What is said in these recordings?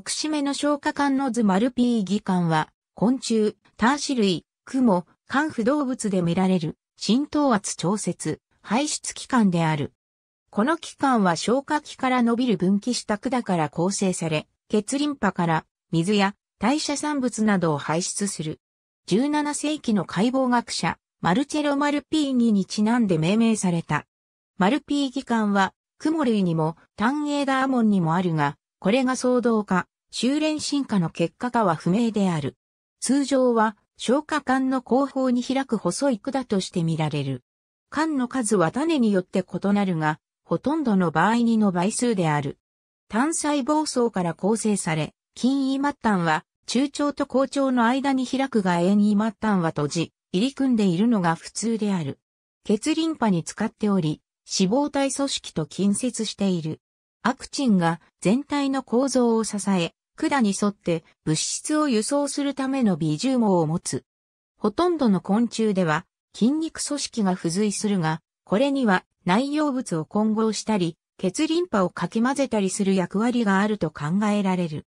直締めの消化管の図マルピーギ管は、昆虫、ターシ類、雲、モ、肝不動物で見られる、浸透圧調節、排出器官である。この器官は消化器から伸びる分岐した管から構成され、血リンパから水や代謝産物などを排出する。17世紀の解剖学者、マルチェロ・マルピーニにちなんで命名された。マルピーギ管は、雲類にも、タンエーダーモンにもあるが、これが騒動か、修練進化の結果かは不明である。通常は、消化管の後方に開く細い管として見られる。管の数は種によって異なるが、ほとんどの場合にの倍数である。単細胞層から構成され、筋胃末端は中腸と後腸の間に開くが縁胃末端は閉じ、入り組んでいるのが普通である。血リンパに使っており、脂肪体組織と近接している。アクチンが全体の構造を支え、管に沿って物質を輸送するための微重網を持つ。ほとんどの昆虫では筋肉組織が付随するが、これには内容物を混合したり、血リンパをかき混ぜたりする役割があると考えられる。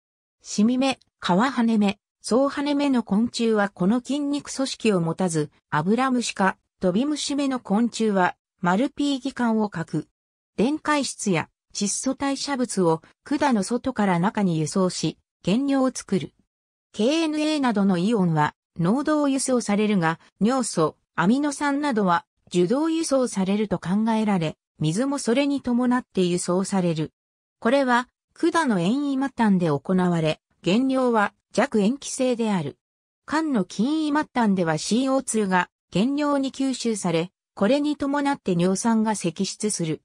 シミ目、皮羽目、総羽目の昆虫はこの筋肉組織を持たず、アブラムシ科、飛び虫目の昆虫は、マルピーギ管をかく。電解質や窒素代謝物を管の外から中に輸送し、原尿を作る。KNA などのイオンは濃度を輸送されるが、尿素、アミノ酸などは受動輸送されると考えられ、水もそれに伴って輸送される。これは、管の塩位末端で行われ、原料は弱塩基性である。缶の金位末端では CO2 が原量に吸収され、これに伴って尿酸が積出する。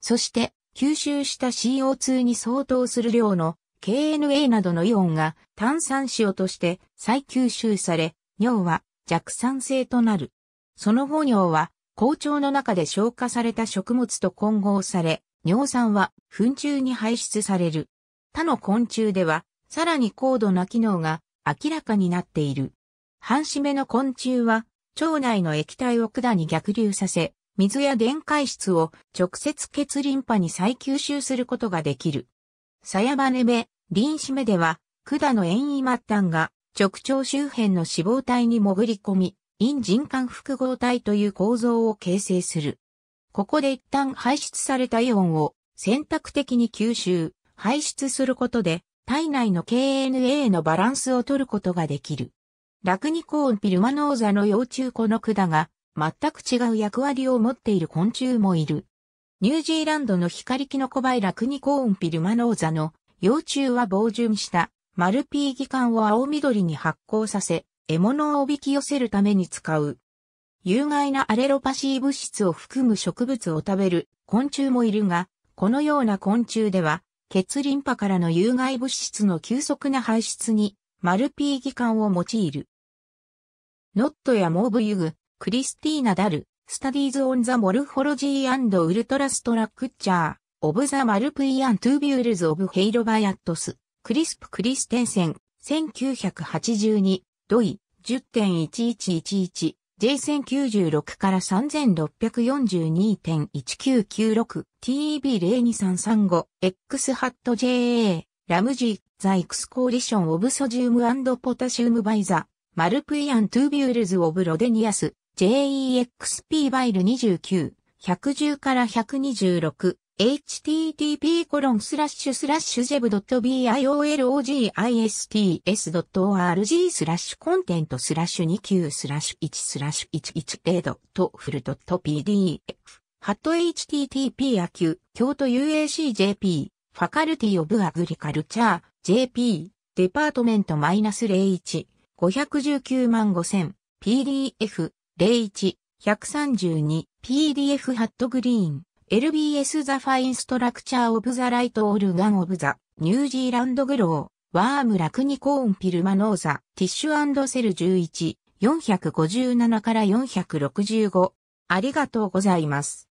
そして、吸収した CO2 に相当する量の KNA などのイオンが炭酸塩として再吸収され、尿は弱酸性となる。その後尿は、好調の中で消化された食物と混合され、尿酸は糞虫に排出される。他の昆虫では、さらに高度な機能が明らかになっている。半締めの昆虫は、腸内の液体を管に逆流させ、水や電解質を直接血リンパに再吸収することができる。鞘羽目、ンシメでは、管の遠位末端が直腸周辺の脂肪体に潜り込み、陰人間複合体という構造を形成する。ここで一旦排出されたイオンを選択的に吸収、排出することで体内の KNA のバランスを取ることができる。ラクニコーンピルマノーザの幼虫この管が全く違う役割を持っている昆虫もいる。ニュージーランドの光キノコバイラクニコーンピルマノーザの幼虫は防潤したマルピーギンを青緑に発光させ、獲物をおびき寄せるために使う。有害なアレロパシー物質を含む植物を食べる昆虫もいるが、このような昆虫では、血リンパからの有害物質の急速な排出に、マルピーギンを用いる。ノットやモーブユグ、クリスティーナ・ダル、スタディーズ・オン・ザ・モルフォロジー・ウルトラ・ストラクチャー、オブ・ザ・マルプイ・アン・トゥ・ビュールズ・オブ・ヘイロ・バイアットス、クリスプ・クリステンセン、1982、ドイ、10.1111、J1096 から3 6 4 2 1 9 9 6 t b 0 2 3 3 5 X ハット JA、ラムジー、ザエクスコーリションオブソジウムポタシウムバイザ、マルプイアントゥービュールズオブロデニアス、JEXP バイル29、110から126、http コロンスラッシュスラッシュジェブ .biologist.org スラッシュコンテントスラッシュ29スラッシュ1スラッシュ1 1 0ドットフルドット p d f ハット http アキュ京都 UACJP ファカルティオブアグリカルチャー JP デパートメント -01 519万5000 PDF 01-132PDF ハットグリーン LBS The Fine Structure of the Light Organ of the New Zealand Grow ワームラクニコーンピルマノーザティッシュセル11 457から465ありがとうございます。